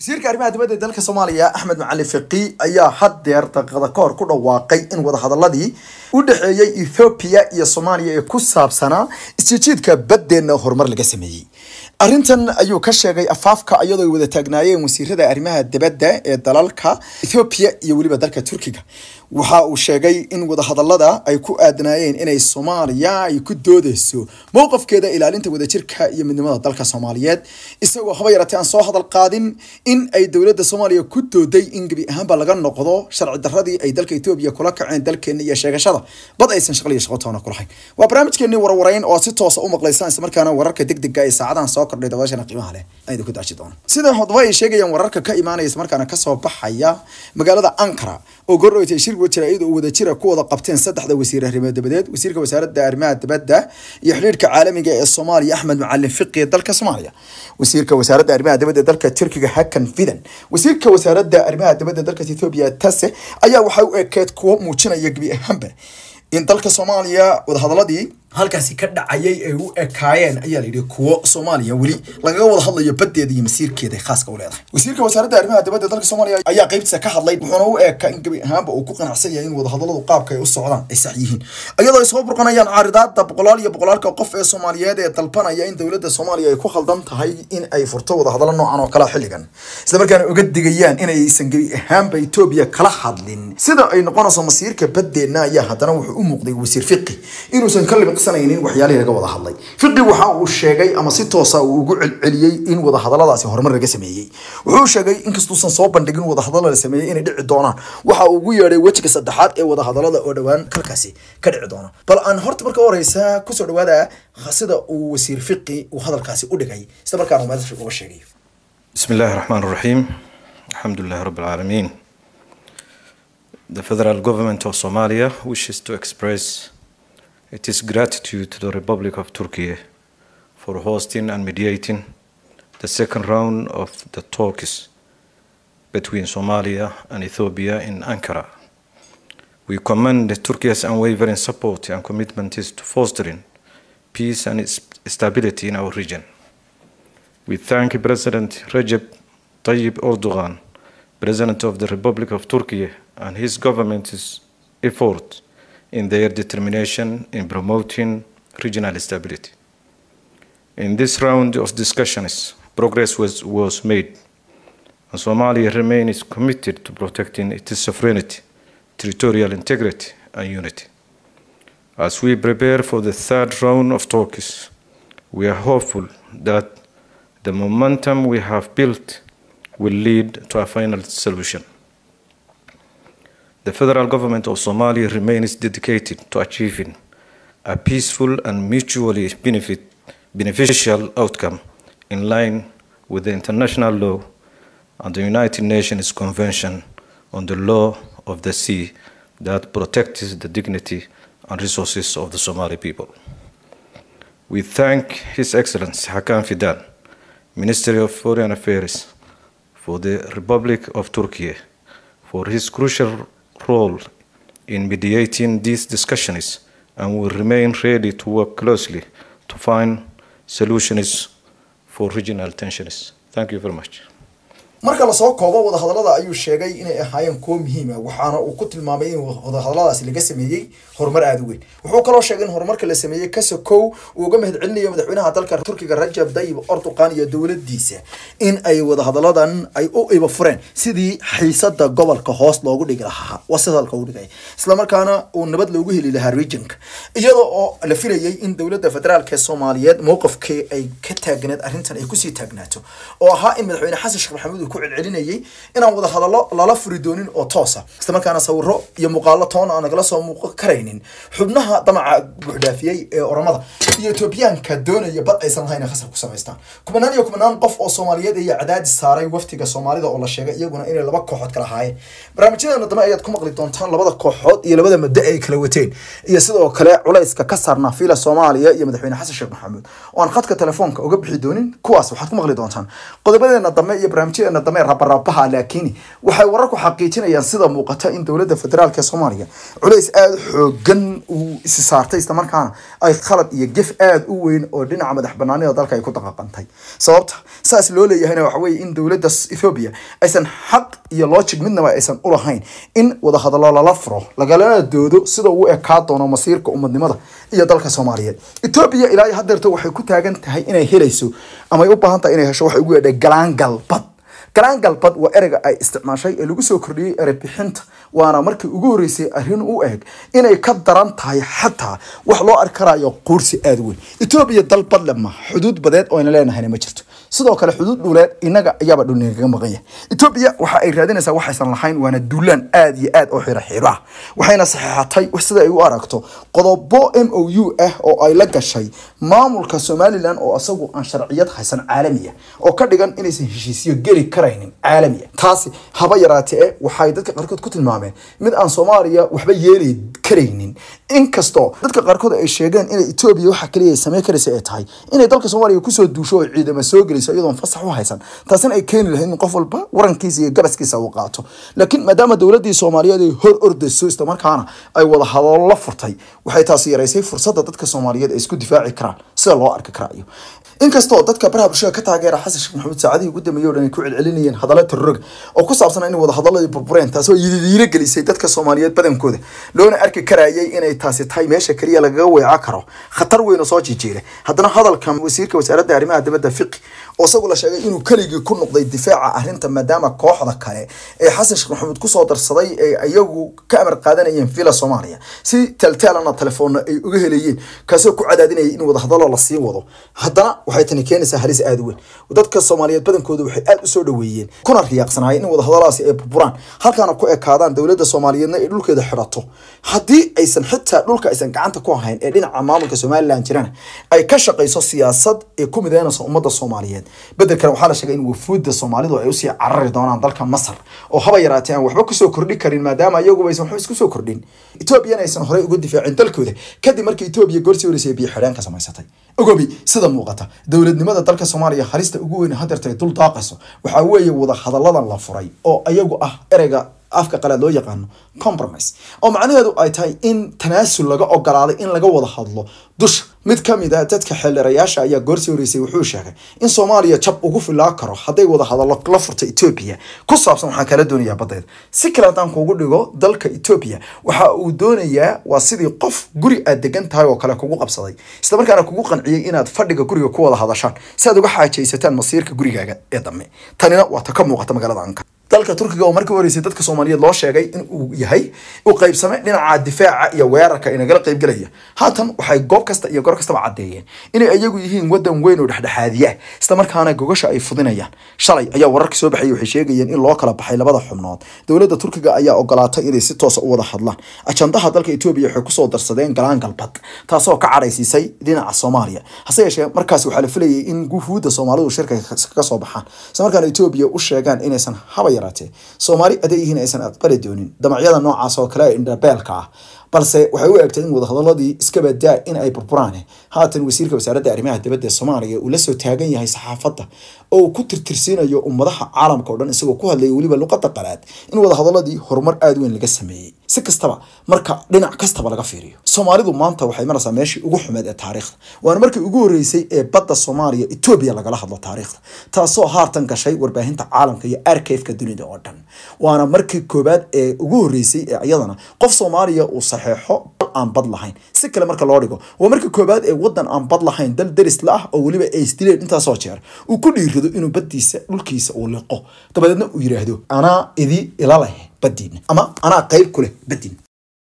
wasiirka arrimaha dibadda ee dalka soomaaliya axmed macali fiqi ayaa haddeer daqiiqada kahor ku dhawaaqay in wadahadaladii u dhexeeyey ethoobiya iyo soomaaliya ee ku saabsanaa isjijiidka baddeenna horumar laga sameeyey arrintan ayuu ka sheegay afaafka iyadoo ay wada taagnaayeen wasiirada arrimaha dibadda ee dalalka ethoobiya iyo weliba dalka turkiga waxa uu sheegay in wadahadalada ay ku aadnaayeen inay soomaaliya ay ku doodeyso mowqafkeeda ilaalinta wadajirka iyo midnimada dalka soomaaliyeed isagoo haba yaratee aan soo hadal qaadin in ay dowladda soomaaliya ku dooday in gebi ahaanba laga noqdo sharci daradii ay dalka etoobiya kula kaceen dalkeena iyo sheegashada bad aysan shaqal iyo shaqotoona ku waa barnaamijkeeni warwareyn oo si toosa u maqlaysaan islamarkaana wararka degdega ee saacadan soo kordhay dabaashana qiimaha leh ayda ku daashi doona sida hodba ay sheegayaan wararka ka imaanaya islamarkaana kasoo baxaya magaalada ankara oo gordhowtay shir wajaraa-id oo wadajira ku wada qabteen saddexda wasiir arrimo dibadeed wasiirka wasaaradda arrimaha dibadda iyo xidhiirka caalamiga ee soomaaliya axmed macalin fiqi dalka soomaaliya wasiirka wasaaradda arrimaha dibadda ee dalka turkiga hakan fidan wasiirka wasaaradda arrimaha dibadda dalka ethoobiya tase ayaa waxay u ekeed kuwa muujinaya gebi ahaanba in dalka soomaaliya wadahadaladii halkaasi ka dhacayay ay u ekaayeen ayaa layidhi kuwo soomaaliya weli lagaga wada hadlayo baddeeda iyo masiirkeeday khaaska u leedahay wasiirka wasaaradda arrimaha dibadda dalka soomaaliya ayaa qaybtiisa ka hadlay wuxuuna u eeka in gebi ahaanba uu ku qanacsan yahay in wadahadalladu qaabka ay u socdaan ay sax yihiin iyadoo ay soo burqanayaan caaridaadda boqolaal iyo boqolaalka qof ee soomaaliyeed ee dalbanaya in dowladda soomaaliya ay ku khaldan tahay in ay furto wadahadallo noocan oo kala xilligan isla uga digayaan inaysan gebi ahaanba etoobiya kala hadlin sida ay noqonayso masiirka baddeenna ayaa haddana wuxuu u muuqday wasiir fiqi inuusan ka libiqsan dhegaysanaynin waxyaalihii laga wada hadlay fiqi waxa uu sheegay ama si toosa uu ugu celceliyey in wadahadalladaasi horumar laga sameeyey wuxuu sheegay inkastuusan soo bandhigin wadahadalla la sameeyey inay dhici doonaan waxa uu ugu yeedhay wejiga saddexaad ee wadahadalada oo dhowaan halkaasi ka dhici doona bal aan horta marka horeysa kusoo dhawaada sida uu wasiir fiqi uu hadalkaasi u dhigay isla markaana meelasha uga sheegayo بسم الله الرحمن الرحيم الحمد لله رب العالمين The federal government of Somalia wishes to express It is gratitude to the Republic of Turkey for hosting and mediating the second round of the talks between Somalia and Ethiopia in Ankara. We commend Turkey's unwavering support and commitment to fostering peace and stability in our region. We thank President Recep Tayyip Erdogan, President of the Republic of Turkey, and his government's efforts in their determination in promoting regional stability. In this round of discussions, progress was, was made, and Somalia remains committed to protecting its sovereignty, territorial integrity, and unity. As we prepare for the third round of talks, we are hopeful that the momentum we have built will lead to a final solution. The federal government of Somalia remains dedicated to achieving a peaceful and mutually benefit, beneficial outcome in line with the international law and the United Nations Convention on the Law of the Sea that protects the dignity and resources of the Somali people. We thank His Excellency Hakan Fidan, Minister of Foreign Affairs, for the Republic of Turkey, for his crucial role in mediating these discussions and will remain ready to work closely to find solutions for regional tensions. Thank you very much. marka lasoo koobo wadahadalada ayuu sheegay inay ahaayeen kuwo muhiima ah, waxaana uu ku tilmaamay in wadahadalladaasi laga sameeyey horumar aada u weyn wuxuu kaloo sheegay in horumarka la sameeyey kasakow uu uga mahadcelinayo madaxweynaha dalka turkiga rajab dayib ortuqan iyo dowladiisa in ay wadahadalladan ay u iba fureen sidii xiisada gobolka hoos loogu dhigi lahaa wasadalka ugu dhigay islamarkaana uu nabad loogu heli lahaa regionka iyadoo oo la filayay in dowladda federaalka ee soomaaliyeed mowqifkii ay ka taagneed arrintan ay kusii taagnaato oo ahaa in madaxweyne xasan sheekh maxamuud ku celcelinayay inaan wada hadallo lala furi doonin oo toosa islamarkaana sawiro iyo muuqaallo toona aan nagala soo muuqo karaynin xubnaha damaca buuxdhaafiyey ee oramada iyo etoobiyaanka doonaya bad aysan lahayn inay khasar ku samaystaan kumanaan iyo kumanaan qof oo soomaaliyeed ayaa cadaadis saaray waftiga soomaalida oo la sheegay iyaguna inay laba kooxood kala haayeen barnaamijyadeena dambe ayaad ku maqli doontaan labada kooxood iyo labada muddo ay kala wateen iyo sidoo kale culayska ka saarnaa fiila soomaaliya iyo madaxweyne xasan sheekh maxamuud oo aan khadka telefoonka uga bixi doonin kuwaas waxaad ku maqli doontaan qodobadeena dambe iyo barnaamijyadeena markiina dambe rabarabaha laakiin waxay wararku xaqiijinayaan sida muuqata in dowladda federaalk soomaaliya culays aada xoogan uu isi islamarkaana ay khalad iyo gef aada u weyn oo dhinaca madax banaanida dalka ay ku daqaqantay sababta saas loo leeyahayna waxa in dowladda ethoobiya aysan xaq iyo logic midnaba aysan u lahayn in wadahadallo lala furo lagalana doodo sida uu ekaa doono masiirka umadnimada iyo dalka soomaaliyeed etoobiya ilaa hadeerto waxay ku taagan tahay inay helayso amaay u baahan tahay inay hesho waxa ugu yeedha galaangalbad galaan galbad waa erega ay isticmaashay ee lagu soo kordhiyey erebixinta waana markii ugu horreysay arrin u eg inay ka daran tahay xataa wax loo arki karayo quursi aada weyn etoobiya dal badle ma xuduud badeed oo ayna leenahayna ma jirto sidoo kale xuduud dhuleed inaga ayaaba dhunikaga maqan yahay etoobiya waxa ay raadinaysaa waxaysan lahayn waana duulaan aada iyo aad oo xiro ah, waxayna saxeexatay sida ay u aragto qodobo m o u ah oo ay la gashay maamulka somalilan oo isagu aan sharciyad haysan caalamiya ah, oo ka dhigan inaysan heshiisyo geli karayn crime caalami taasi haba yaraatee waxay dadka qaarkood ku tilmaameen mid aan soomaaliya waxba yeeli karaynin inkastoo dadka qaarkood ay sheegeen inay etoobiya waxa kaliya ay sameyn karaysa ay tahay inay dalka soomaaliya kusoo duusho oo ciidama soo gelayso iyadoon fasax u haysan taasina ay keeni lahayd in qof walba warankiisa iyo garaskiisa uu qaato laakiin maadaama dowladdii soomaaliyeed ay hor ordayso islamarkaana ay wada hadallo furtay waxay taasi yaraysay fursadda dadka soomaaliyeed ay isku difaaci karaan sida loo arki karaayo inkastoo dadka baraha bulshada ka taageera xasan sheekh maxamuud saacadihii ugu dambeeyey o dhan ay ku celcelinayeen hadalla taroorga oo ku saabsanaa in wada hadalladii burbureen taasoo yidiiro gelisay dadka soomaaliyeed badankooda loona arki karaayay inay taasi tahay meesha keliya lagaga weeco karo khatar weyno soo jijiira haddana hadalka wasiirka wasaaradda arrimaha dibadda fiqi oo isagu la sheegay inuu keligii ku noqday difaaca arinta maadaama kooxda kale ee xasan sheekh maxamuud kusoo darsaday ay ayagu ka amar qaadanayeen villa soomaaliya si taaltaalana telefoonna ay uga helayeen kaasoo ku cadaadinaya in wadahadalo lasii wado haddana waxay tani keenaysaa halis aada weyn dadka soomaaliyeed badankooda waxay aada usoo dhaweeyeen kuna riyaaqsanaayeen in wadahadalaasi ay burburaan halkaana ku ekaadaan dowladda soomaaliyeedna ay dhulkeeda xidhato haddii aysan xitaa dhulka aysan gacanta ku hayn ee dhinaca maamulka somalilan jirana ay ka shaqayso siyaasad ee ku midaynaysa ummadda soomaaliyeed bedelkan waxaa la sheegay in wafuudda soomaalidu ay usii carari doonaan dalka masar oo haba yaraatee aan waxba kusoo kordhi karin maadaama iyaguba aysan waxba isku soo kordhin etoobiyana aysan horey uga difaacin dalkooda kadib markii etoobiya goor sii biyo xidheen ka samaysatay ogobi sida muuqata dowladnimada dalka soomaaliya halista ugu weyn hadeerta ay dul daaqayso waxaa weeye wada hadalladan la furay oo iyagu ah ereyga afka qalaad loo yaqaano compromise oo macnaheedu ay tahay in tanaasul laga ogolaaday in laga wada hadlo dusha mid ka mid a ah dadka xeelarayaasha ayaa goorsi horeysay wuxuu sheegay in soomaaliya jab ugu filaa karo hadday wada la furta etoobiya ku saabsan waxaan kala doonayaa baddeed si kale haddaan kugu dhigo dalka etoobiya waxa uu doonayaa waa sidii qof guri aad degan tahay oo kale kugu qabsaday islamarkaana kugu qanciyay inaad fadhiga guriga ku wada hadashaan si aad uga xaajaysataan masiirka gurigaaga ee dambe tanina waa ta ka muuqata magaalada ankara dalka turkiga oo markii horeysay dadka soomaaliyeed loo sheegay in uu yahay u qaybsamay dhinaca difaaca iyo weerarka inagala qaybgelaya haatan waxay goob kasta iyo goor kastaba caddeeyeen inay iyagu yihiin wadan weyn oo dhexdhexaadiya isla markaana gogasha ay fudinayaan shalay ayaa wararka soo baxayay waxay sheegayeen in loo kala baxay labada xubnood dowladda turkiga ayaa ogolaatay inay si toosa ah u wada hadlaan ajandaha dalka etoobiya waxay kusoo darsadeen galaan galbad taasoo ka cadhaysiisay dhinaca soomaaliya hase yeeshee markaas waxaa la filayay in guhuudda soomaalidu shirka kaga baxaan isla etoobiya u sheegaan inaysan habaya yaraatee soomaali adeeyihiin aysan aqbali doonin damacyada noocaas oo kale ee indhabeelka ah balse waxay u egtay in wadahadaladii iskabadaa in ay burburaan haatan wasiirka wasaaradda arrimaha dibadda soomaaliya uu lasoo taagan yahay saxaafadda oo uu ku tirtirsiinayo ummadaha caalamka o dhan isagoo ku hadlaya weliba luqada qalaad in wadahadaladii horumar aada weyn laga sameeyey si kastaba marka dhinac kastaba laga fiiriyo soomaalidu maanta waxay maraysaa meeshii ugu xumeed ee taariikhda waana markii ugu horreysay ee badda soomaaliya etoobiya lagala hadlo taariikhda taasoo haartan gashay warbaahinta caalamka iyo arkefka dunida oo dhan waana markii koobaad ee ugu horreysay ee iyadana qof soomaaliya uu saxeexo dal aan bad lahayn si kale marka loo dhigo waa marka koobaad ee wadan aan bad lahayn dal deris la ah oo weliba ay isdileen intaasoo jeer uu ku dhiirado inuu baddiisa dhulkiisa uu liqo dabadeedna uu yidhaahdo anaa idi ila leh ama anaa qayb kuleh leh